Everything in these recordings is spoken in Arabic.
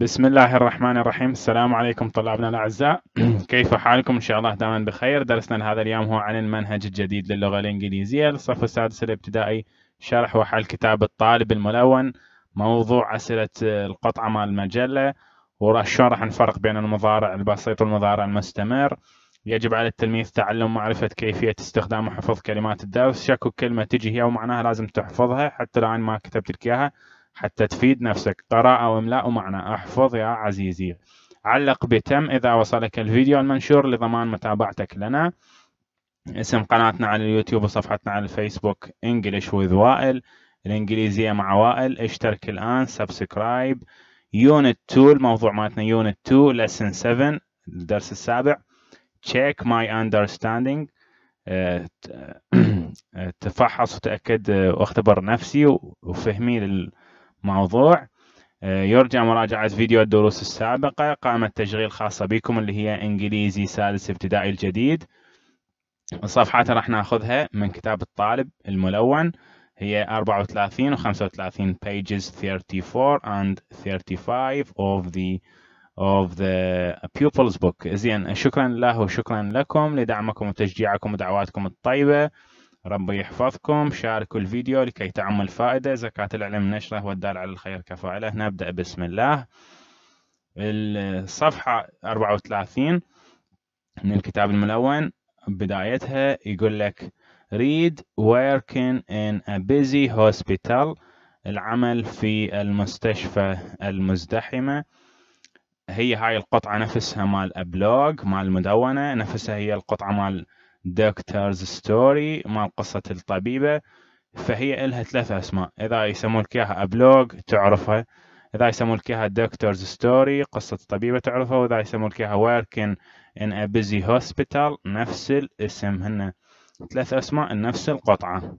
بسم الله الرحمن الرحيم السلام عليكم طلابنا الأعزاء كيف حالكم إن شاء الله دائما بخير درسنا لهذا اليوم هو عن المنهج الجديد للغة الإنجليزية للصف السادس الابتدائي شرح وحل كتاب الطالب الملون موضوع أسئلة القطعة مال المجلة راح نفرق بين المضارع البسيط والمضارع المستمر يجب على التلميذ تعلم معرفة كيفية استخدام وحفظ كلمات الدرس شكو كلمة تجي هي ومعناها لازم تحفظها حتى الآن ما كتبت لك إياها حتى تفيد نفسك قراءة وإملاء ومعنى احفظ يا عزيزي علق بتم إذا وصلك الفيديو المنشور لضمان متابعتك لنا اسم قناتنا على اليوتيوب وصفحتنا على الفيسبوك انجلش وذ وائل الانجليزيه مع وائل اشترك الان سبسكرايب يونت 2 الموضوع مالتنا يونت 2 لسن 7 الدرس السابع تشيك ماي اندرستاندينج تفحص وتاكد آه، واختبر نفسي وفهمي لل موضوع آه، يرجى مراجعة فيديو الدروس السابقة قائمة تشغيل خاصة بكم اللي هي إنجليزي سادس ابتدائي الجديد الصفحات راح ناخذها من كتاب الطالب الملون هي 34 و 35 pages 34 and 35 of the of the pupils book زين شكرا له وشكرا لكم لدعمكم وتشجيعكم ودعواتكم الطيبة ربي يحفظكم شاركوا الفيديو لكي تعم الفائدة زكاة العلم نشره والدال على الخير كفاعله نبدأ بسم الله الصفحة 34 من الكتاب الملون بدايتها يقول لك read working in a busy hospital العمل في المستشفى المزدحمة هي هاي القطعة نفسها مال أبلوغ مال مدونة نفسها هي القطعة مال دكتورز ستوري مال قصة الطبيبة فهي إلها ثلاث أسماء إذا يسمون لك إياها أبلوج تعرفها إذا يسمون لك إياها دكتورز ستوري قصة الطبيبة تعرفها وإذا يسمون لك إياها وركن إن أ بيزي هوسبيتال نفس الاسم هن ثلاث أسماء نفس القطعة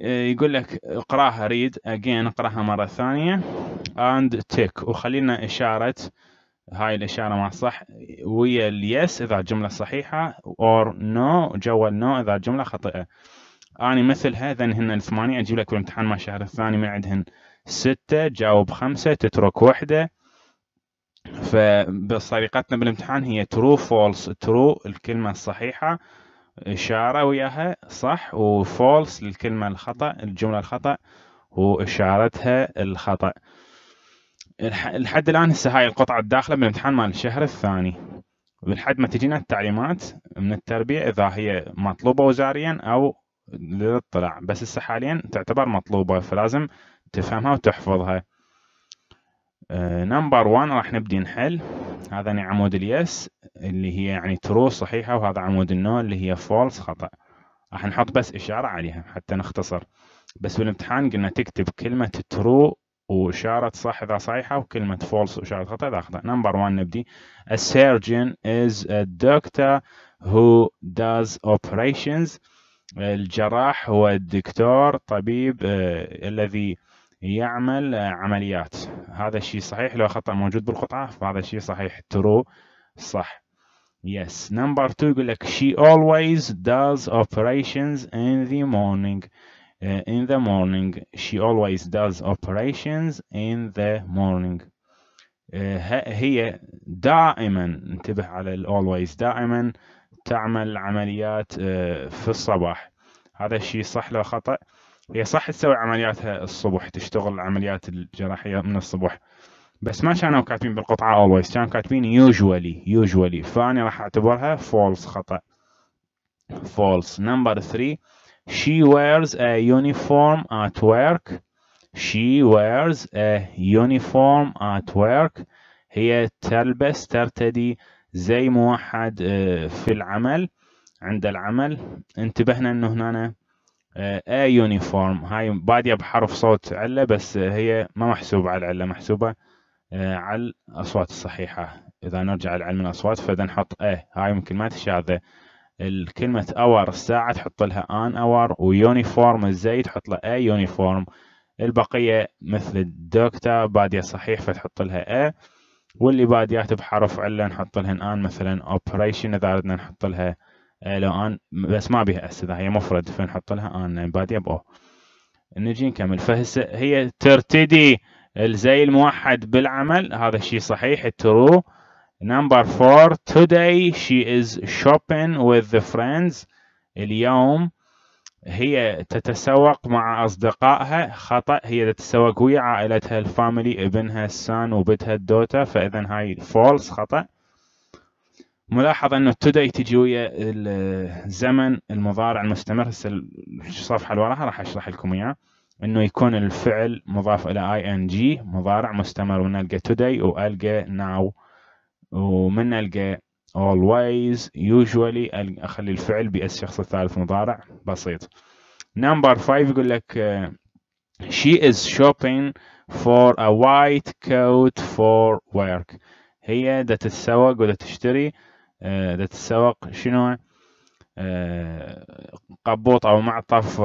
إيه، يقول لك اقراها ريد أجين اقراها مرة ثانية and tick وخلينا إشارة هاي الإشارة مع صح ويا اليس إذا الجملة صحيحة اور نو جوا النو إذا الجملة خاطئه أنا مثلها إذا هن الثمانية أجيب لك بالامتحان مع الشهر الثاني من عندهن ستة جاوب خمسة تترك واحدة فبطريقتنا بالامتحان هي ترو فولس ترو الكلمة الصحيحة إشارة وياها صح وفولس الكلمه الخطأ الجملة الخطأ وإشارتها الخطأ لحد الان هسه هاي القطعه الداخله بالامتحان مال الشهر الثاني لحد ما تجينا التعليمات من التربيه اذا هي مطلوبه وزاريا او للاطلاع بس هسه حاليا تعتبر مطلوبه فلازم تفهمها وتحفظها آه، نمبر 1 راح نبدي نحل هذا يعني عمود اليس اللي هي يعني ترو صحيحه وهذا عمود النو اللي هي فولس خطا راح نحط بس اشاره عليها حتى نختصر بس بالامتحان قلنا تكتب كلمه ترو وإشارة صح إذا صحيحة وكلمة false وإشارة خطأ إذا خطأ نمبر 1 نبدي a surgeon is a doctor who does operations الجراح هو الدكتور طبيب آه، الذي يعمل آه، عمليات هذا الشيء صحيح لو خطأ موجود بالقطعة فهذا الشيء صحيح true صح yes number 2 يقول لك she always does operations in the morning Uh, in the morning she always does operations in the morning uh, هي دائما انتبه على ال always دائما تعمل عمليات uh, في الصباح هذا الشيء صح لو خطأ هي صح تسوي عملياتها الصبح تشتغل العمليات الجراحية من الصبح بس ما كانوا كاتبين بالقطعة always كانوا كاتبين usually usually فأنا راح أعتبرها false خطأ false number 3 She wears a uniform at work. She wears a uniform at work. هي تلبس ترتدي زي موحد آه، في العمل عند العمل انتبهنا انه هنا آه، a uniform هاي بادية بحرف صوت علة بس هي ما محسوبة على العلة محسوبة آه، على الأصوات الصحيحة إذا نرجع لعلم الأصوات فإذا نحط a هاي ممكن ما تشاهده الكلمة اور الساعة تحط لها ان اور ويونيفورم الزي تحط له اي يونيفورم البقية مثل الدكتا بادية صحيح فتحط لها أ واللي باديات بحرف علة نحط لهن آن مثلا أوبريشن إذا أردنا نحط لها لو آن بس ما بيها أس إذا هي مفرد فنحط لها آن بادية بأو نجي نكمل فهسه هي ترتدي الزي الموحد بالعمل هذا الشيء صحيح الترو Number four, today she is shopping with the friends. اليوم هي تتسوق مع أصدقائها خطأ هي تتسوق ويا عائلتها الفاميلي ابنها السان وبنتها الدوتا فإذا هاي فولس خطأ ملاحظ أنه today تجي ويا الزمن المضارع المستمر هسه الصفحة اللي وراها راح أشرح لكم إياها. انه يكون الفعل مضاف الى اي ان جي مضارع مستمر ونلقى today والقى now ومن القى always usually اخلي الفعل بأس شخص الثالث مضارع بسيط نمبر 5 يقول لك uh, she is shopping for a white coat for work هي دا تتسوق ودا تشتري uh, دا تتسوق شنو uh, قبوط او معطف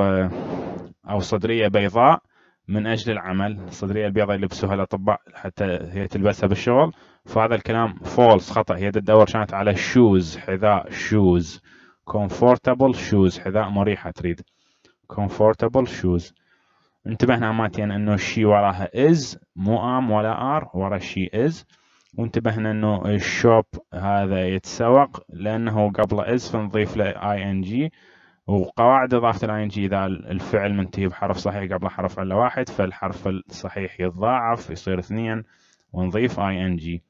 او صدريه بيضاء من أجل العمل الصدرية البيضاء يلبسوها الأطباء حتى هي تلبسها بالشغل فهذا الكلام فولس خطأ هي تدور كانت على شوز حذاء شوز كومفورتبل شوز حذاء مريحة تريد كومفورتبل شوز انتبهنا ماتين انه الشي وراها از مو ام ولا ار ورا الشي از وانتبهنا انه الشوب هذا يتسوق لانه قبله از فنضيف له اي ان جي وقواعد إضافة الاي ان جي إذا الفعل منتهي بحرف صحيح قبل حرف علة واحد فالحرف الصحيح يتضاعف يصير اثنين ونضيف اي ان جي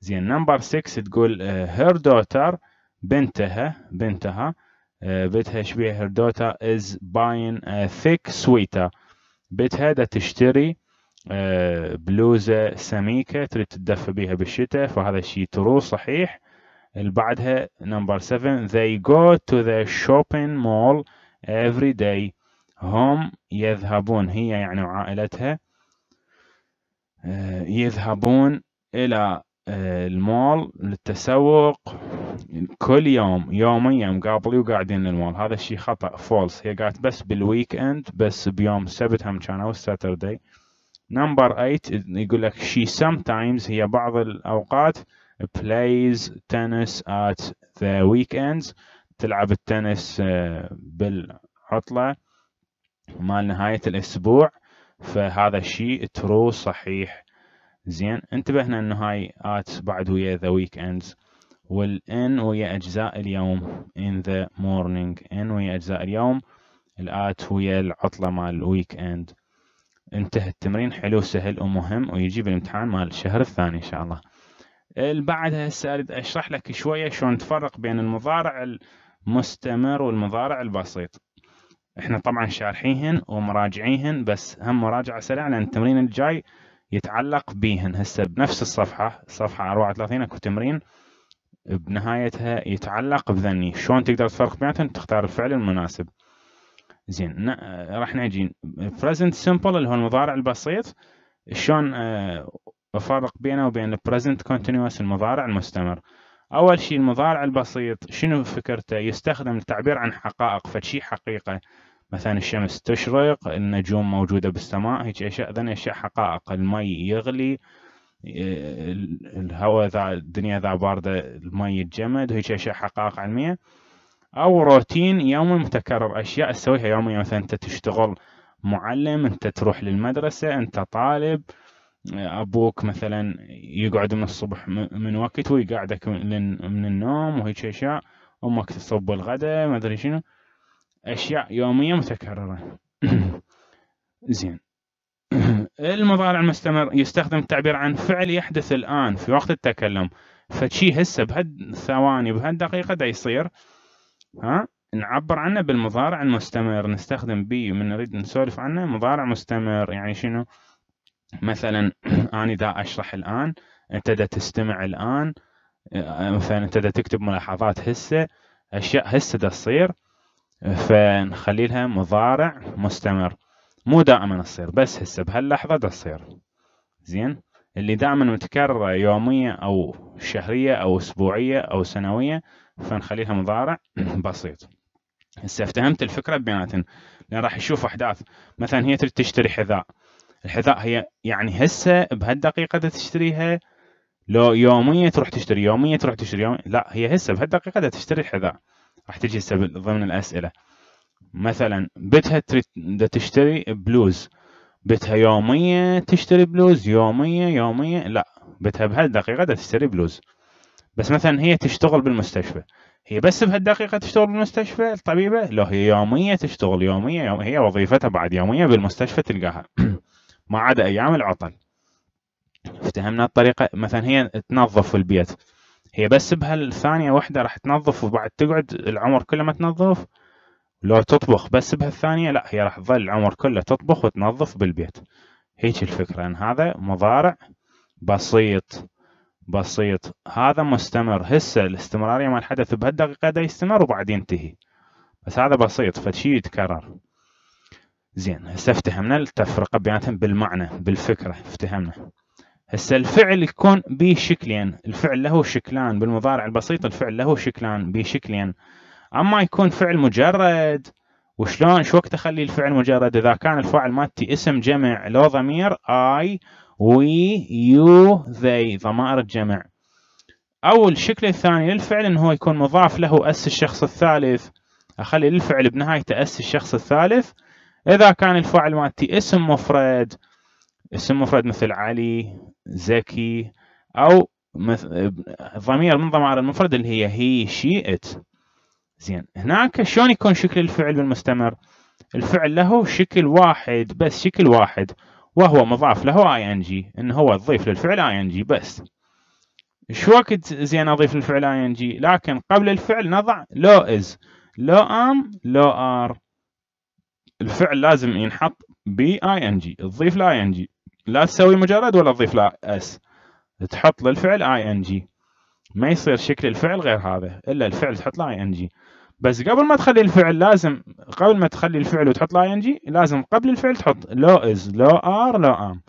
زين نمبر 6 تقول هير آه، دوتر بنتها بنتها آه، بنتها شبيه هير دوتر از باين ثيك سويتر بنتها دا تشتري آه، بلوزة سميكة تريد تدفى بيها بالشتاء فهذا الشيء ترو صحيح اللي بعدها نمبر 7 they go to the shopping mall every day هم يذهبون هي يعني وعائلتها آه، يذهبون إلى آه، المول للتسوق كل يوم يوميا مقابلي وقاعدين للمول هذا الشيء خطأ فولس هي قالت بس بالويك اند بس بيوم السبت هم كانوا ساتردي نمبر 8 يقول لك she sometimes هي بعض الأوقات plays tennis at the weekends تلعب التنس آه، بالعطلة مال نهاية الأسبوع فهذا الشيء ترو صحيح زين انتبهنا انه هاي ات بعد ويا ذا ويك اندز والان ويا أجزاء اليوم in the morning ان ويا أجزاء اليوم الات ويا العطلة مال الويك اند انتهى التمرين حلو سهل ومهم ويجيب الامتحان مال الشهر الثاني ان شاء الله إيه، بعدها هسه اشرح لك شويه شلون تفرق بين المضارع المستمر والمضارع البسيط احنا طبعا شارحيهن ومراجعيهن بس هم مراجعه سريعه لان التمرين الجاي يتعلق بيهن هسه بنفس الصفحه صفحه 34 اكو تمرين بنهايتها يتعلق بذني شلون تقدر تفرق بيناتهم تختار الفعل المناسب زين راح نجي present simple اللي هو المضارع البسيط شلون آه، وفرق بينه وبين البريزنت كونتينوس المضارع المستمر أول شيء المضارع البسيط شنو فكرته يستخدم للتعبير عن حقائق فشي حقيقة مثلا الشمس تشرق النجوم موجودة بالسماء هيك أشياء ذن أشياء حقائق المي يغلي الهواء ذا الدنيا ذا باردة المي يتجمد وهيك أشياء حقائق علمية أو روتين يومي متكرر أشياء تسويها يوميا مثلا أنت تشتغل معلم أنت تروح للمدرسة أنت طالب ابوك مثلا يقعد من الصبح من وقت ويقعدك من النوم وهيك اشياء امك تصب الغداء ما ادري شنو اشياء يوميه متكرره زين المضارع المستمر يستخدم التعبير عن فعل يحدث الان في وقت التكلم فشي هسه بهالثواني بهالدقيقه دا يصير ها نعبر عنه بالمضارع المستمر نستخدم بي من نريد نسولف عنه مضارع مستمر يعني شنو مثلا أنا دا أشرح الآن أنت دا تستمع الآن آه، مثلا أنت دا تكتب ملاحظات هسه أشياء هسه دا تصير فنخلي لها مضارع مستمر مو دائما تصير بس هسه بهاللحظة دا تصير زين اللي دائما متكررة يومية أو شهرية أو أسبوعية أو سنوية فنخليها مضارع بسيط هسه افتهمت الفكرة بيناتن لأن راح يشوف أحداث مثلا هي تريد تشتري حذاء الحذاء هي يعني هسه بهالدقيقه تشتريها لو يوميا تروح تشتري يوميا تروح تشتري يوميا لا هي هسه بهالدقيقه تشتري الحذاء راح تجي هسه ضمن الاسئله مثلا بتها تريد تشتري بلوز بتها يوميا تشتري بلوز يوميا يوميا لا بتها بهالدقيقه تشتري بلوز بس مثلا هي تشتغل بالمستشفى هي بس بهالدقيقه تشتغل بالمستشفى الطبيبه لو هي يوميه تشتغل يوميه يومية هي وظيفتها بعد يوميه بالمستشفى تلقاها ما عدا أيام العطل افتهمنا الطريقة مثلا هي تنظف في البيت هي بس بهالثانية واحدة راح تنظف وبعد تقعد العمر كله ما تنظف لو تطبخ بس بهالثانية لا هي راح تظل العمر كله تطبخ وتنظف بالبيت هيك الفكرة ان هذا مضارع بسيط بسيط هذا مستمر هسه الاستمرارية مال الحدث بهالدقيقة ده يستمر وبعد ينتهي بس هذا بسيط فشي يتكرر زين هسه افتهمنا التفرقه بيناتهم بالمعنى بالفكره افتهمنا هسه الفعل يكون بشكلين الفعل له شكلان بالمضارع البسيط الفعل له شكلان بشكلين اما يكون فعل مجرد وشلون شو وقت اخلي الفعل مجرد اذا كان الفاعل مالتي اسم جمع لو ضمير اي وي يو ذي ضمائر الجمع او الشكل الثاني للفعل انه هو يكون مضاف له اس الشخص الثالث اخلي الفعل بنهايته اس الشخص الثالث إذا كان الفاعل مالتي اسم مفرد اسم مفرد مثل علي زكي أو ضمير من ضمائر المفرد اللي هي هي شي ات زين هناك شلون يكون شكل الفعل بالمستمر الفعل له شكل واحد بس شكل واحد وهو مضاف له اي ان جي ان هو تضيف للفعل اي ان جي بس شو وقت زين اضيف للفعل اي ان جي لكن قبل الفعل نضع لو از لو ام لو ار الفعل لازم ينحط بي اي ان جي تضيف لا اي ان جي لا تسوي مجرد ولا تضيف لا اس تحط للفعل اي ان جي ما يصير شكل الفعل غير هذا الا الفعل تحط له اي ان جي بس قبل ما تخلي الفعل لازم قبل ما تخلي الفعل وتحط له اي ان جي لازم قبل الفعل تحط لو از لو ار لو ام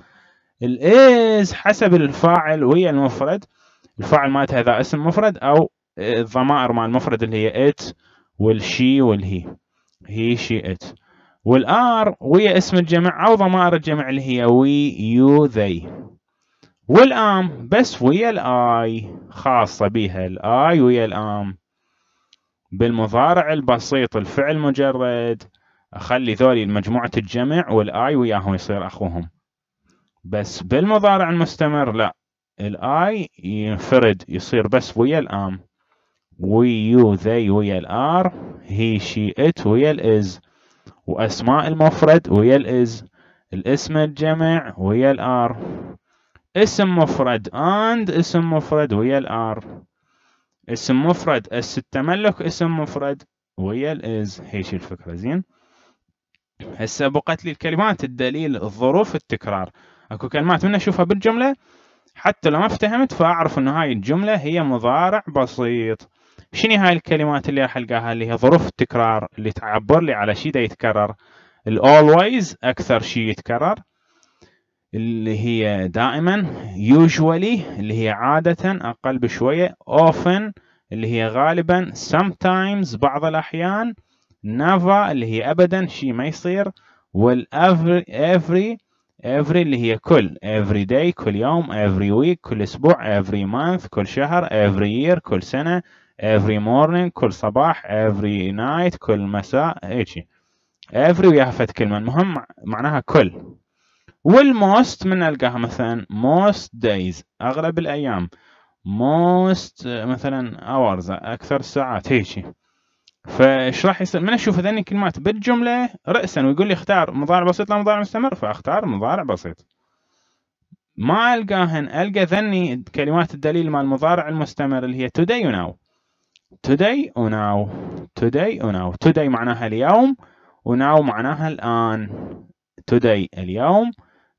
الاز حسب الفاعل وهي المفرد الفاعل مالتها اذا اسم مفرد او الضمائر مال المفرد اللي هي ات والشي والهي هي شي ات والار ويا اسم الجمع او ضمائر الجمع اللي هي وي يو ذي والام بس ويا الاي خاصة بها الاي ويا الام بالمضارع البسيط الفعل مجرد اخلي ذولي مجموعة الجمع والاي وياهم يصير اخوهم بس بالمضارع المستمر لا الاي ينفرد يصير بس ويا الام وي يو ذي ويا الار هي شي ات ويا الاز وأسماء المفرد ويا الإز الاسم الجمع ويا الآر اسم مفرد اند اسم مفرد ويا الآر اسم مفرد اس التملك اسم مفرد ويا الإز هيش الفكرة زين هسه بقت لي الكلمات الدليل الظروف التكرار اكو كلمات من اشوفها بالجمله حتى لو ما افتهمت فاعرف انه هاي الجمله هي مضارع بسيط شنو هاي الكلمات اللي راح القاها اللي هي ظروف التكرار اللي تعبر لي على شيء دا يتكرر الاولويز اكثر شيء يتكرر اللي هي دائما usually اللي هي عادة اقل بشوية often اللي هي غالبا sometimes بعض الاحيان نافا اللي هي ابدا شيء ما يصير وال افري every اللي هي كل every day كل يوم every week كل اسبوع every month كل شهر every year كل سنة every morning كل صباح every night كل مساء هيجي every وياها فت كلمة المهم معناها كل والموست من نلقاها مثلا most days أغلب الأيام most مثلا hours أكثر ساعات هيجي فايش راح يصير من أشوف هذني الكلمات بالجملة رأسا ويقول لي اختار مضارع بسيط لا مضارع مستمر فأختار مضارع بسيط ما ألقاهن ألقى ذني كلمات الدليل مع المضارع المستمر اللي هي today you now today و now today و now today معناها اليوم و now معناها الآن today اليوم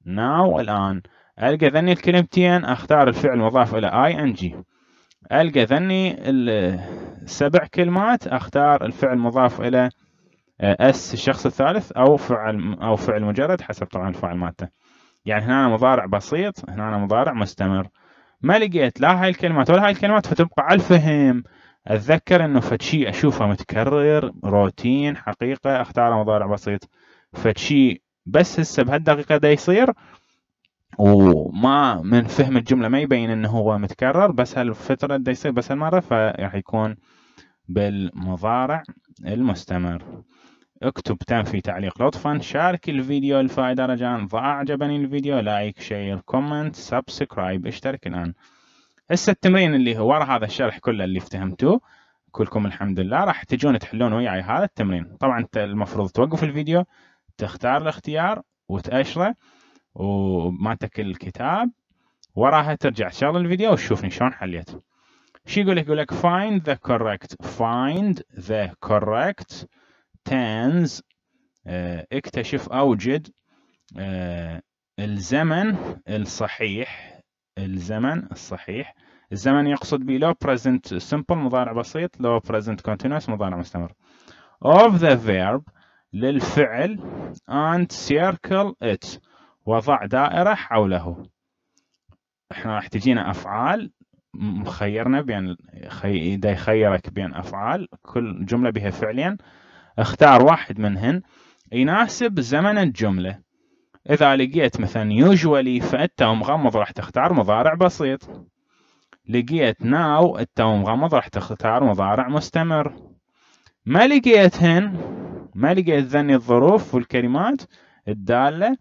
now الآن ألقى ذني الكلمتين أختار الفعل مضاف إلى ing ألقى ذني السبع كلمات أختار الفعل مضاف إلى اس الشخص الثالث أو فعل أو فعل مجرد حسب طبعا الفاعل مالته يعني هنا مضارع بسيط هنا مضارع مستمر ما لقيت لا هاي الكلمات ولا هاي الكلمات فتبقى على الفهم أتذكر إنه فتشي أشوفه متكرر روتين حقيقة اختار مضارع بسيط فتشي بس هسه بهالدقيقة دا يصير وما من فهم الجملة ما يبين إنه هو متكرر بس هالفترة دا يصير بس هالمرة فراح يكون بالمضارع المستمر اكتب تم في تعليق لطفا شارك الفيديو الفائدة رجاء ضاع عجبني الفيديو لايك شير كومنت سبسكرايب اشترك الآن هسه التمرين اللي هو ورا هذا الشرح كله اللي افتهمتوه كلكم الحمد لله راح تجون تحلون وياي هذا التمرين طبعا انت المفروض توقف الفيديو تختار الاختيار وتأشره ومالتك الكتاب وراها ترجع تشغل الفيديو وتشوفني شلون حليته شو يقول لك يقول لك find the correct find the correct tense آه، اكتشف اوجد آه، الزمن الصحيح الزمن الصحيح الزمن يقصد به لو present simple مضارع بسيط لو present continuous مضارع مستمر of the verb للفعل and circle it وضع دائرة حوله احنا راح تجينا أفعال مخيرنا بين خي... دا يخيرك بين أفعال كل جملة بها فعلين اختار واحد منهن يناسب زمن الجملة إذا لقيت مثلا يوجوالي فأنت مغمض راح تختار مضارع بسيط لقيت ناو أنت مغمض راح تختار مضارع مستمر ما لقيتهن ما لقيت ذني الظروف والكلمات الدالة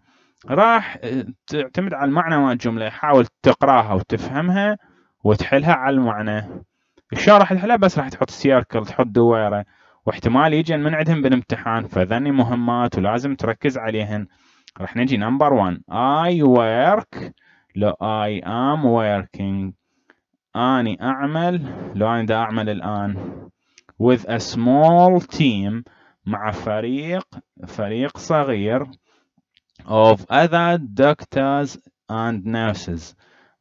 راح تعتمد على المعنى مال الجملة حاول تقراها وتفهمها وتحلها على المعنى شلون راح تحلها بس راح تحط سيركل تحط دويرة واحتمال يجن من عندهم بالامتحان فذني مهمات ولازم تركز عليهن رح نجي نمبر 1 I work لو I am working أني أعمل لو أنا دا أعمل الآن with a small team مع فريق فريق صغير of other doctors and nurses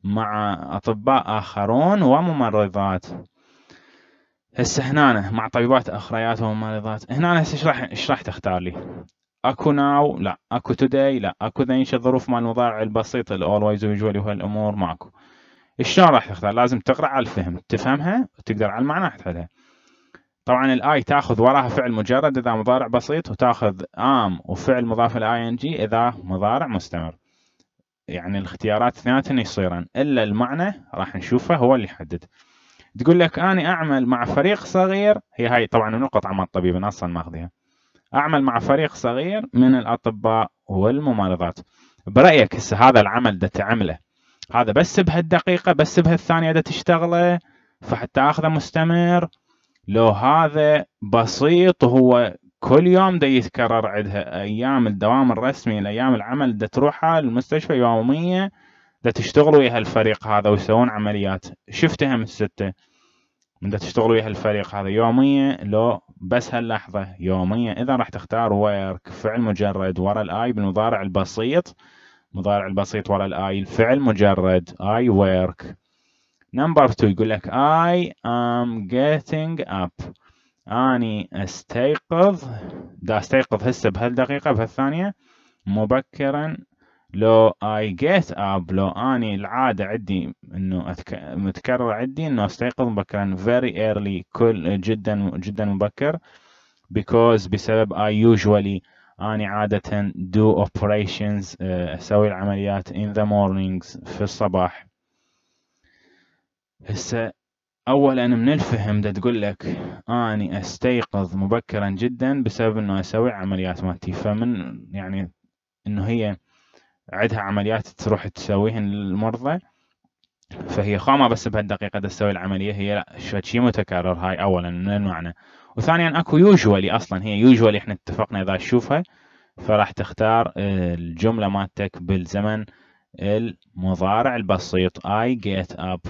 مع أطباء آخرون وممرضات هسه هنا مع طبيبات أخريات وممرضات هنا هسه ايش راح ايش راح تختار لي اكو ناو لا اكو توداي لا اكو ذا ينشا الظروف مال المضارع البسيطه الاولويز ويجوالي وهالامور ماكو شلون راح تختار لازم تقرا على الفهم تفهمها وتقدر على المعنى تحلها طبعا الاي تاخذ وراها فعل مجرد اذا مضارع بسيط وتاخذ ام وفعل مضاف الى ان جي اذا مضارع مستمر يعني الاختيارات اثنيناتهم يصيرن الا المعنى راح نشوفه هو اللي يحدد تقول لك اني اعمل مع فريق صغير هي هاي طبعا نقطة عمال الطبيب انا اصلا ماخذها أعمل مع فريق صغير من الأطباء والممرضات برأيك هسه هذا العمل ده تعمله هذا بس بهالدقيقة بس بهالثانية ده تشتغله فحتى أخذه مستمر لو هذا بسيط وهو كل يوم ده يتكرر عندها أيام الدوام الرسمي الأيام العمل ده تروحها المستشفى يومية ده تشتغل ويا هالفريق هذا ويسوون عمليات شفتها من الستة من ده تشتغل ويا هالفريق هذا يومية لو بس هاللحظة يوميا إذا راح تختار work فعل مجرد ورا الآي بالمضارع البسيط المضارع البسيط ورا الآي الفعل مجرد I work نمبر 2 يقول لك I am getting up أني أستيقظ دا أستيقظ هسه بهالدقيقة بهالثانية مبكرا لو اي جيت اب لو أني العادة عندي إنه أتك... متكرر عندي إنه أستيقظ مبكرا very early كل جدا جدا مبكر because بسبب اي يوجوالي أني عادة دو اوبريشنز آه، أسوي العمليات in the مورنينجز في الصباح هسه أولا من الفهم ده تقول لك أني أستيقظ مبكرا جدا بسبب إنه أسوي عمليات مالتي فمن يعني إنه هي عندها عمليات تروح تسويهن للمرضى فهي خامة بس بهالدقيقة تسوي العملية هي لا شيء متكرر هاي أولا من المعنى وثانيا اكو يوجوالي اصلا هي يوجوالي احنا اتفقنا اذا تشوفها فراح تختار آه، الجملة مالتك بالزمن المضارع البسيط I get up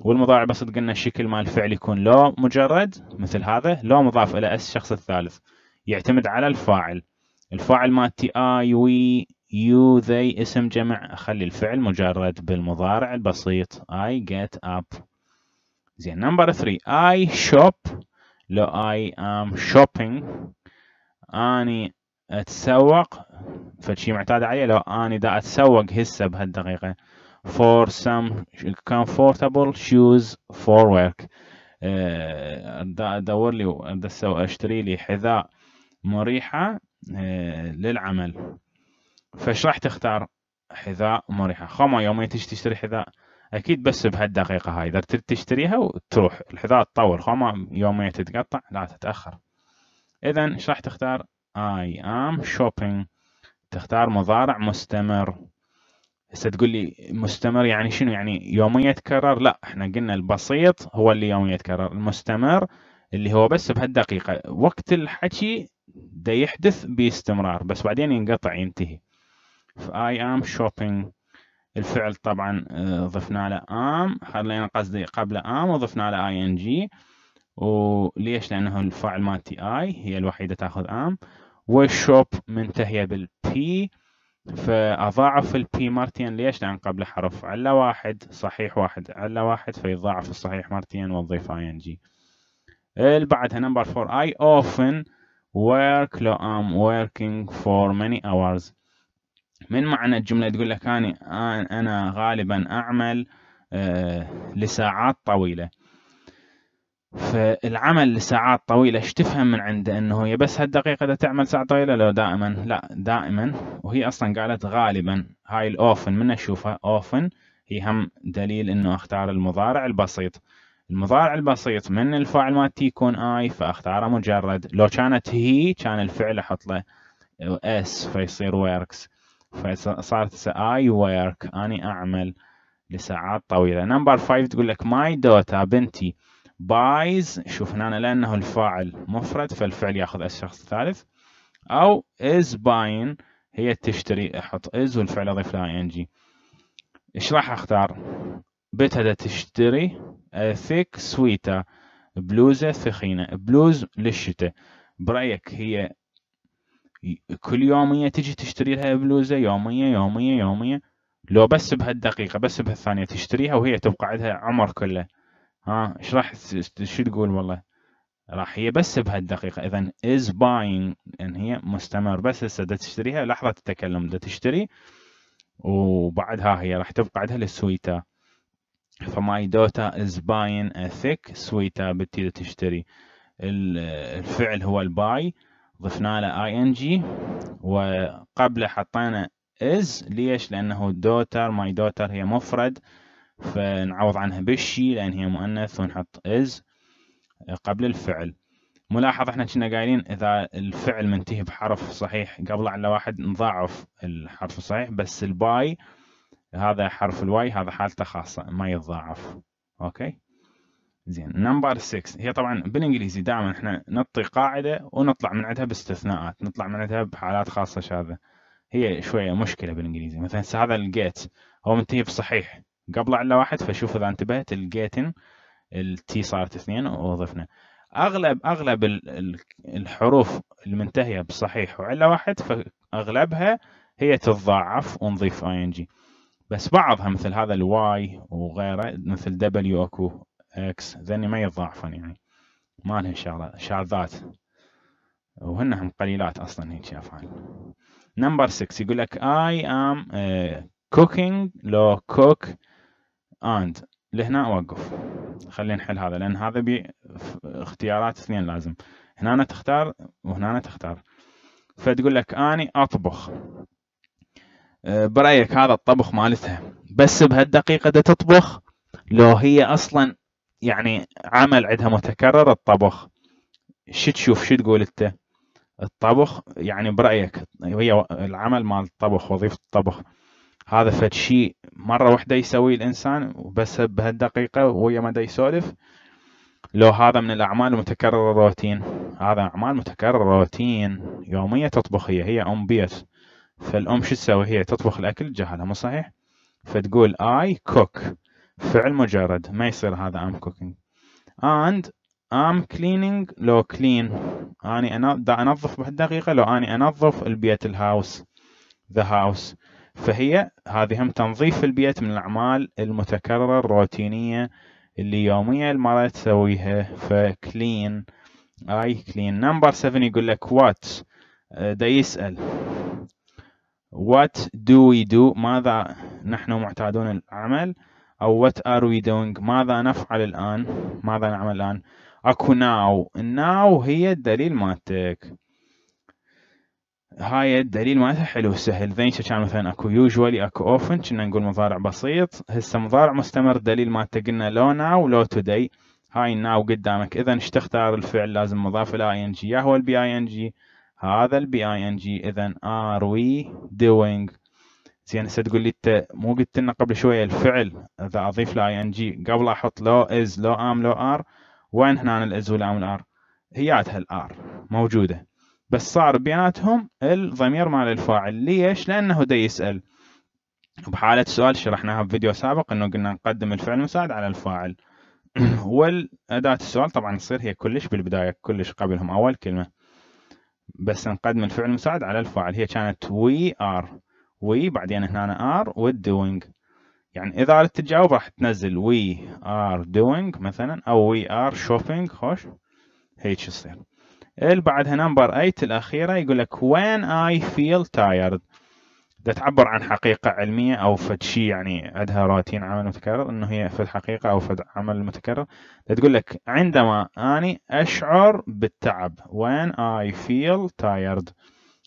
والمضارع البسيط قلنا الشكل مال الفعل يكون لو مجرد مثل هذا لو مضاف الى اس الشخص الثالث يعتمد على الفاعل الفاعل مالتي I we you they اسم جمع اخلي الفعل مجرد بالمضارع البسيط I get up زين نمبر 3 I shop لو I am shopping اني اتسوق فشي معتاد عليه لو اني دا اتسوق هسه بهالدقيقة for some comfortable shoes for work آه، ادور لي اشتري لي حذاء مريحة آه، للعمل فش راح تختار؟ حذاء مريحة خما يوم تجي تشتري حذاء أكيد بس بهالدقيقة هاي إذا تريد تشتريها وتروح الحذاء تطول خما يوم تتقطع لا تتأخر إذا إيش راح تختار؟ I am shopping تختار مضارع مستمر هسه تقول لي مستمر يعني شنو يعني يوميا يتكرر لا احنا قلنا البسيط هو اللي يوميا يتكرر المستمر اللي هو بس بهالدقيقة وقت الحكي دا يحدث باستمرار بس بعدين ينقطع ينتهي فاي ام شوبينج الفعل طبعا آه، ضفنا له ام خلينا قصدي قبل ام وضفنا له ing وليش لانه الفاعل مالتي اي هي الوحيده تاخذ ام والشوب منتهيه بالبي فأضاعف البي مرتين ليش؟ لأن قبل حرف علة واحد صحيح واحد علة واحد فيضاعف الصحيح مرتين ونضيف اي ان جي. اللي بعدها نمبر فور I often work لو ام working for many hours من معنى الجملة تقول لك أنا, أنا غالبا أعمل آه، لساعات طويلة فالعمل لساعات طويلة ايش تفهم من عنده انه هي بس هالدقيقة دا تعمل ساعة طويلة لو دائما لا دائما وهي اصلا قالت غالبا هاي الاوفن من اشوفها اوفن هي هم دليل انه اختار المضارع البسيط المضارع البسيط من الفاعل ما تي يكون اي فاختاره مجرد لو كانت هي كان الفعل احط له اس فيصير وركس فصارت I work أني أعمل لساعات طويلة نمبر 5 تقول لك ماي دوتا بنتي بايز شوف هنا لأنه الفاعل مفرد فالفعل يأخذ الشخص الثالث أو is buying هي تشتري أحط is والفعل أضيف لها ing إيش راح أختار بتها تشتري thick سويتا بلوزة ثخينة بلوز للشتاء برأيك هي كل يومية تجي تشتري لها بلوزة يومية يومية يومية لو بس بهالدقيقة بس بهالثانية تشتريها وهي تبقى عندها عمر كله ها ايش راح شو تقول والله راح هي بس بهالدقيقة اذا از باين ان هي مستمر بس هسه تشتريها لحظة التكلم دا تشتري وبعدها هي راح تبقى عندها للسويتا فماي دوتا از باين ا ثيك سويتا بتي تشتري الفعل هو الباي ضفنا له اي ان جي وقبله حطينا از ليش لانه دوتر ماي دوتر هي مفرد فنعوض عنها بالشي لان هي مؤنث ونحط از قبل الفعل ملاحظ احنا كنا قايلين اذا الفعل منتهي بحرف صحيح قبله على واحد نضاعف الحرف الصحيح بس الباي هذا حرف الواي هذا حالته خاصة ما يتضاعف اوكي زين نمبر 6 هي طبعا بالانجليزي دائما احنا نعطي قاعده ونطلع من عندها باستثناءات نطلع من عندها بحالات خاصه شاذه هي شويه مشكله بالانجليزي مثلا هذا الجيت هو منتهي طيب بصحيح قبله على واحد فشوف اذا انتبهت الجيتن التي صارت اثنين وضفنا اغلب اغلب الحروف المنتهيه بصحيح وعلة واحد فاغلبها هي تتضاعف ونضيف اي ان جي بس بعضها مثل هذا الواي وغيره مثل دبليو اكو اكس ذني ما يتضاعفون يعني ما لهم شغله شاذات وهنهم قليلات اصلا هيك افعال نمبر 6 يقول لك اي ام كوكينج لو كوك اند لهنا اوقف خلينا نحل هذا لان هذا بي اختيارات اثنين لازم هنا تختار وهنا تختار فتقول لك اني اطبخ آه، برايك هذا الطبخ مالتها بس بهالدقيقه دا تطبخ لو هي اصلا يعني عمل عندها متكرر الطبخ شو تشوف شو تقول انت الطبخ يعني برايك هي العمل مال الطبخ وظيفه الطبخ هذا فد شيء مره واحده يسويه الانسان وبس بهالدقيقه وهو ما يسولف لو هذا من الاعمال المتكرره الروتين هذا اعمال متكرره روتين يوميه تطبخ هي هي ام بيت فالام شو تسوي هي تطبخ الاكل جهلها مو صحيح فتقول اي كوك فعل مجرد ما يصير هذا I'm cooking and I'm cleaning لو clean أني أنظف دقيقة لو أني أنظف البيت الهاوس the house فهي هذه هم تنظيف البيت من الأعمال المتكررة الروتينية اللي يوميا المرأة تسويها فكلين اي كلين نمبر 7 يقول لك وات دا يسأل وات دو وي دو ماذا نحن معتادون العمل أو what are we doing ماذا نفعل الآن ماذا نعمل الآن اكو now now هي الدليل مالتك هاي الدليل مالتها حلو سهل زين كان مثلا اكو usually اكو often كنا نقول مضارع بسيط هسه مضارع مستمر دليل مالته قلنا لو ناو لو توداي هاي الناو قدامك اذا ايش تختار الفعل لازم مضاف الى جي يا هو البي اي ان جي هذا البي اي ان جي اذا ار وي دوينج زين هسه تقول لي انت مو قلت لنا قبل شويه الفعل اذا اضيف له اي ان جي قبل احط لو از لو ام لو ار وين هنا الاز والام والار هياتها الار موجوده بس صار بيناتهم الضمير مال الفاعل ليش؟ لانه دا يسال بحالة سؤال شرحناها بفيديو سابق انه قلنا نقدم الفعل المساعد على الفاعل والأداة السؤال طبعا تصير هي كلش بالبداية كلش قبلهم أول كلمة بس نقدم الفعل المساعد على الفاعل هي كانت وي ار وي بعدين هنا ار والدوينج يعني اذا اردت تجاوب راح تنزل وي ار دوينج مثلا او وي ار شوبينج خوش هيك يصير بعد بعدها نمبر 8 الاخيره يقول لك وين اي فيل تايرد ده تعبر عن حقيقة علمية أو فد شيء يعني عندها روتين عمل متكرر إنه هي فد حقيقة أو فد عمل متكرر تقول لك عندما أني أشعر بالتعب when I feel tired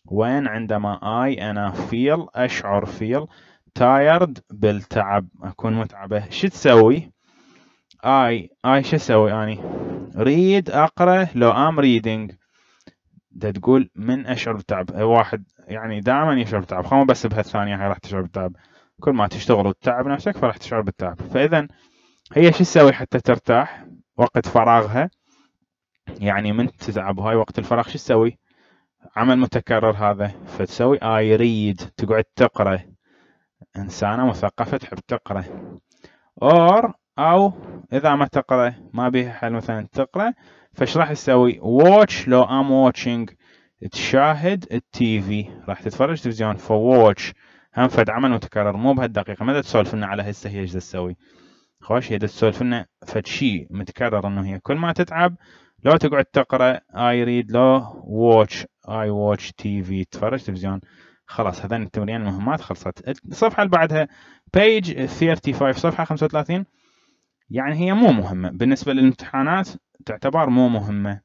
وين عندما I أنا feel أشعر feel tired بالتعب أكون متعبة شو تسوي؟ I I شو أسوي أني؟ read أقرأ لو I'm reading ده تقول من أشعر بالتعب واحد يعني دائما يشعر بالتعب خلونا بس بهالثانية هاي راح تشعر بالتعب كل ما تشتغل وتتعب نفسك فراح تشعر بالتعب فإذا هي شو تسوي حتى ترتاح وقت فراغها يعني من تتعب هاي وقت الفراغ شو تسوي؟ عمل متكرر هذا فتسوي I read تقعد تقرأ إنسانة مثقفة تحب تقرأ or أو إذا ما تقرأ ما بيها حل مثلا تقرأ فش راح تسوي watch لو I'm watching تشاهد التي في راح تتفرج تلفزيون فواتش هم فد عمل متكرر مو بهالدقيقة ماذا تسولف لنا على هسه هي ايش تسوي خوش هي تسولف لنا فد شيء متكرر انه هي كل ما تتعب لو تقعد تقرا اي ريد لو واتش اي واتش تي في تفرج تلفزيون خلاص هذين التمرين المهمات خلصت الصفحه اللي بعدها بيج 35 صفحه 35 يعني هي مو مهمه بالنسبه للامتحانات تعتبر مو مهمه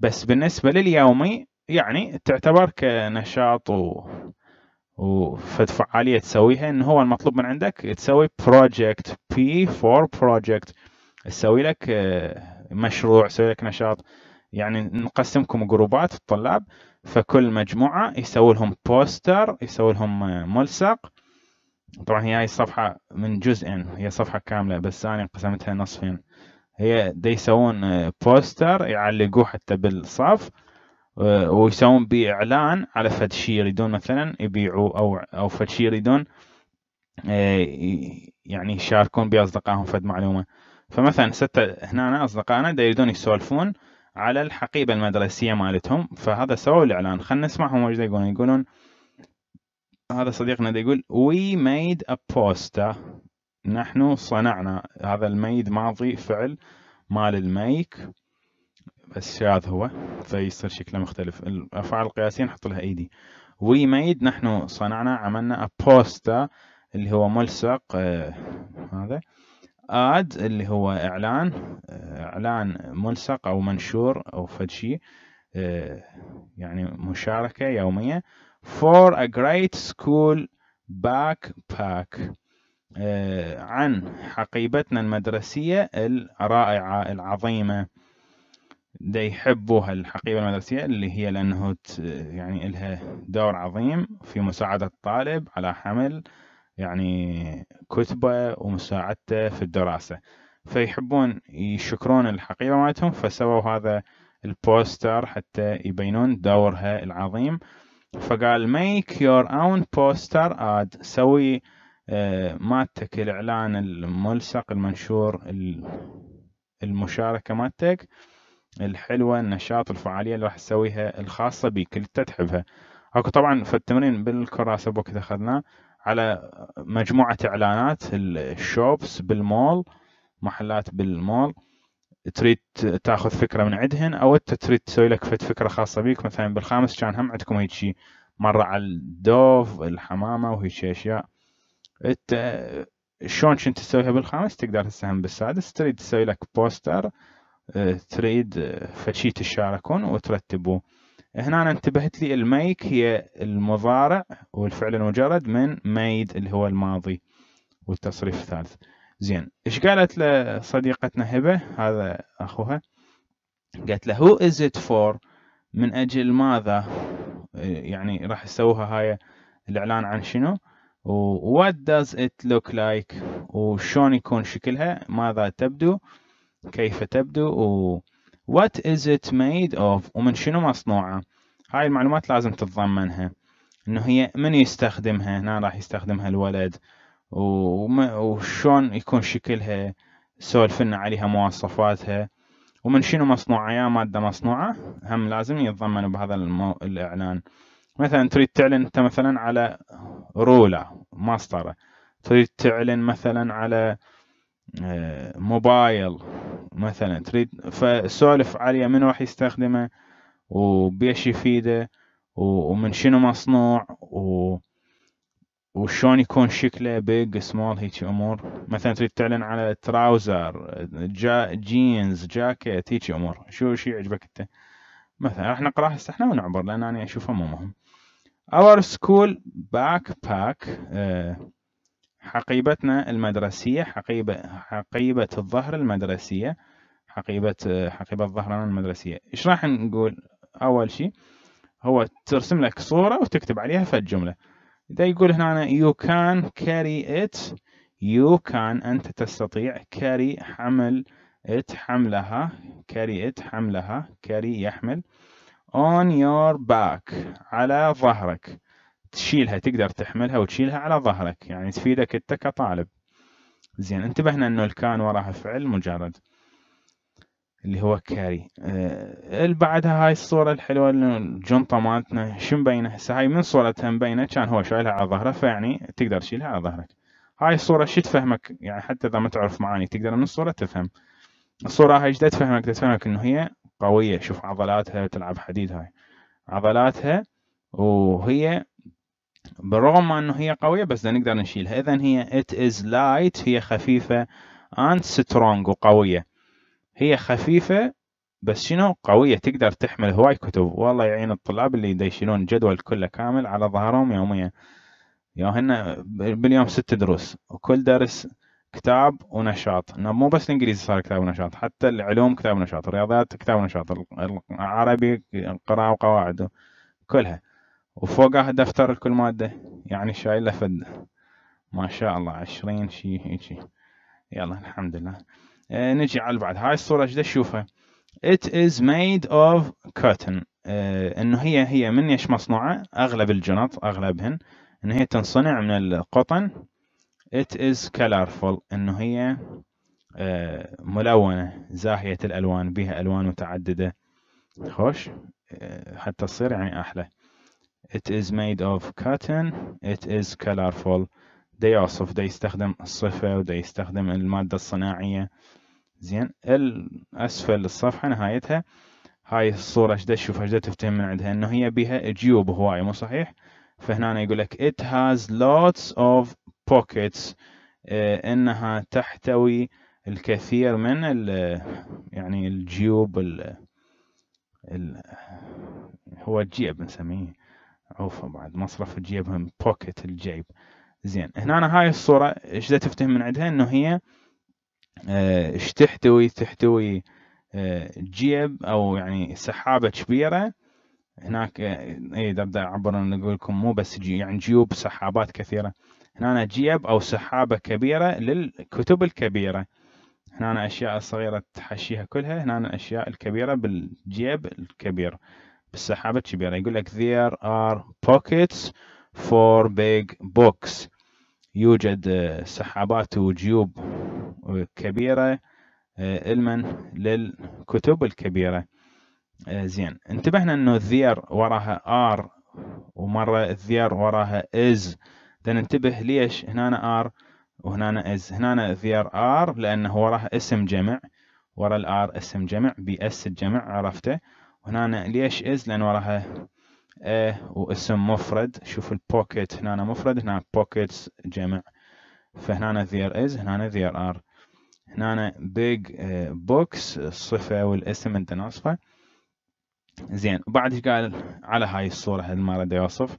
بس بالنسبه لليومي يعني تعتبر كنشاط و وفد فعاليه تسويها ان هو المطلوب من عندك تسوي بروجكت بي فور بروجكت تسوي لك آه، مشروع تسوي لك نشاط يعني نقسمكم جروبات الطلاب فكل مجموعة يسوي لهم بوستر يسوي لهم آه، ملصق طبعا هي هاي الصفحة من جزئين هي صفحة كاملة بس أنا قسمتها نصفين هي دي يسوون بوستر آه، يعلقوه حتى بالصف آه، ويسوون بإعلان على فد شيء يريدون مثلا يبيعوا أو أو فد شيء يريدون يعني يشاركون بأصدقائهم فد معلومة فمثلا ستة هنا أصدقائنا دا يريدون يسولفون على الحقيبة المدرسية مالتهم فهذا سووا الإعلان خلنا نسمعهم وش يقولون يقولون هذا صديقنا ده يقول we made a poster نحن صنعنا هذا الميد ماضي فعل مال الميك بس شاذ هو فيصير شكله مختلف الأفعال القياسية نحط لها ايدي we made نحن صنعنا عملنا a poster اللي هو ملصق آه هذا اد اللي هو اعلان آه، اعلان منسق او منشور او فد شيء آه، يعني مشاركة يومية for a great school backpack آه، عن حقيبتنا المدرسية الرائعة العظيمة دي يحبوا هالحقيبة المدرسية اللي هي لأنه يعني لها دور عظيم في مساعدة الطالب على حمل يعني كتبه ومساعدته في الدراسة فيحبون يشكرون الحقيبة مالتهم فسووا هذا البوستر حتى يبينون دورها العظيم فقال make your own poster ad سوي آه، مالتك الإعلان الملصق المنشور المشاركة مالتك الحلوة النشاط الفعالية اللي راح تسويها الخاصة بيك اللي تحبها اكو طبعا في التمرين بالكراسة بوقت اخذناه على مجموعة إعلانات الشوبس بالمول محلات بالمول تريد تاخذ فكرة من عندهن أو أنت تريد تسوي لك فكرة خاصة بيك مثلا بالخامس كان هم عندكم هيك شيء مرة على الدوف الحمامة وهيك أشياء أنت شلون كنت تسويها بالخامس تقدر تساهم بالسادس تريد تسوي لك بوستر أه، تريد أه، فشي تشاركون وترتبوه هنا انتبهت لي الميك هي المضارع والفعل المجرد من ميد اللي هو الماضي والتصريف الثالث زين ايش قالت له صديقتنا هبه هذا اخوها قالت له هو از ات فور من اجل ماذا يعني راح يسووها هاي الاعلان عن شنو وات داز ات لوك لايك وشون يكون شكلها ماذا تبدو كيف تبدو What is it made of ومن شنو مصنوعة هاي المعلومات لازم تتضمنها انه هي من يستخدمها هنا راح يستخدمها الولد وشون يكون شكلها سولفنا عليها مواصفاتها ومن شنو مصنوعة يا مادة مصنوعة هم لازم يتضمن بهذا المو... الإعلان مثلا تريد تعلن أنت مثلا على رولا مسطرة تريد تعلن مثلا على آه، موبايل مثلا تريد فسولف عليه من راح يستخدمه وبيش يفيده ومن شنو مصنوع و وشون يكون شكله بيج سمول هيك امور مثلا تريد تعلن على تراوزر جا جينز جاكيت هيك امور شو شي يعجبك انت مثلا راح نقراه هسه احنا ونعبر لان انا اشوفه مو مهم اور سكول باك باك حقيبتنا المدرسية حقيبة حقيبة الظهر المدرسية حقيبة حقيبة ظهرنا المدرسية إيش راح نقول أول شيء هو ترسم لك صورة وتكتب عليها في الجملة ده يقول هنا أنا you can carry it you can أنت تستطيع carry حمل it حملها carry it حملها carry يحمل on your back على ظهرك تشيلها تقدر تحملها وتشيلها على ظهرك يعني تفيدك انت كطالب زين انتبهنا انه الكان وراها فعل مجرد اللي هو كاري آه بعدها هاي الصورة الحلوة الجنطة مالتنا شو مبينة هسه هاي من صورتها مبينة كان هو شايلها على ظهره فيعني تقدر تشيلها على ظهرك هاي الصورة شو تفهمك يعني حتى إذا ما تعرف معاني تقدر من الصورة تفهم الصورة هاي شو تفهمك تفهمك إنه هي قوية شوف عضلاتها تلعب حديد هاي عضلاتها وهي بالرغم من انه هي قوية بس نقدر نشيلها اذا هي it is light هي خفيفة and strong وقوية هي خفيفة بس شنو قوية تقدر تحمل هواي كتب والله يعين الطلاب اللي يدشنون جدول كله كامل على ظهرهم يوميا يوهن باليوم ست دروس وكل درس كتاب ونشاط مو بس الانجليزي صار كتاب ونشاط حتى العلوم كتاب ونشاط الرياضيات كتاب ونشاط العربي قراءة وقواعد كلها وفوقها دفتر لكل مادة يعني شايله فد ما شاء الله عشرين شي هيجي يلا الحمد لله آه نجي على بعد هاي الصورة اش تشوفها it is made of cotton آه انه هي هي من ايش مصنوعة اغلب الجنط اغلبهن ان هي تنصنع من القطن it is colorful انه هي آه ملونة زاهية الالوان بها الوان متعددة خوش آه، حتى تصير يعني احلى It is made of cotton. It is colorful. ده يوصف ده يستخدم الصفة وده يستخدم المادة الصناعية زين الأسفل الصفحة نهايتها هاي الصورة شدا تشوفها شدا تفتهم من عندها انه هي بيها جيوب هواية مو صحيح فهنا يقول لك it has lots of pockets آه انها تحتوي الكثير من ال يعني الجيوب ال هو الجيب نسميه اوف بعد مصرف الجيب من بوكيت الجيب زين هنا أنا هاي الصورة ايش ذا تفتهم من عندها انه هي آه، ايش تحتوي تحتوي آه، جيب او يعني سحابة كبيرة هناك آه، اي ابدا اعبر نقول لكم مو بس جي يعني جيوب سحابات كثيرة هنا أنا جيب او سحابة كبيرة للكتب الكبيرة هنا أشياء صغيرة تحشيها كلها هنا أشياء الكبيرة بالجيب الكبير بالسحابة كبيرة يقول لك there are pockets for big books يوجد آه، سحابات وجيوب آه، كبيرة المن آه، للكتب الكبيرة زين انتبهنا انه there وراها are ومرة there وراها is ننتبه ليش هنا are وهنا is هنا there are لانه وراها اسم جمع ورا الار اسم جمع بي اس الجمع عرفته هنا ليش از لان وراها إيه واسم مفرد شوف البوكيت هنا مفرد هنا بوكيتس جمع فهنا ذير از هنا ذير ار هنا بيج بوكس آه، الصفة والاسم انت ناصفه زين وبعد ايش قال على هاي الصورة هالمرة رد يوصف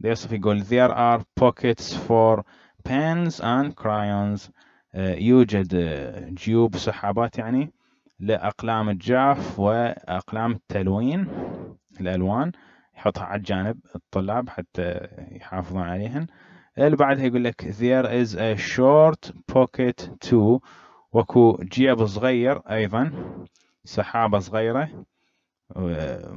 يوصف يقول there are pockets for pens and crayons uh, يوجد uh, جيوب سحابات يعني لأقلام الجاف وأقلام التلوين الألوان يحطها على الجانب الطلاب حتى يحافظون عليهن اللي بعدها يقول لك there is a short pocket too واكو جيب صغير أيضا سحابة صغيرة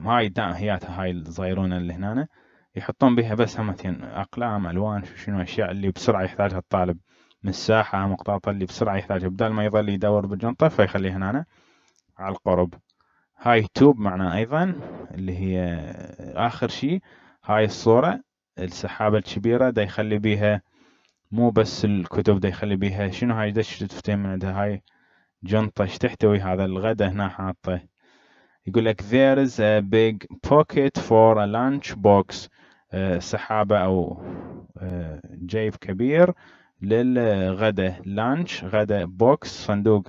هاي هياتها هاي الصغيرونة اللي هنا يحطون بها بس همتين أقلام ألوان شنو أشياء اللي بسرعة يحتاجها الطالب مساحة مقطاطة اللي بسرعة يحتاجها بدل ما يظل يدور بالجنطة فيخليها هنا على القرب هاي توب معناه ايضا اللي هي اخر شيء هاي الصورة السحابة الكبيرة دا يخلي بيها مو بس الكتب دا يخلي بيها شنو هاي دش تفتين من عندها هاي جنطة ايش تحتوي هذا الغداء هنا حاطه يقول لك there is a big pocket for a lunch box آه، سحابة او آه، جيب كبير للغداء لانش غداء بوكس صندوق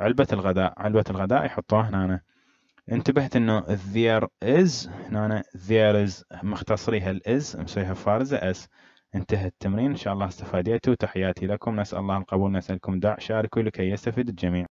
علبة الغداء علبة الغداء يحطوها هنا أنا. انتبهت انه there is هنا there is مختصريها الاز مسويها فارزة اس انتهى التمرين ان شاء الله استفاديتوا تحياتي لكم نسأل الله القبول نسألكم دع شاركوا لكي يستفيد الجميع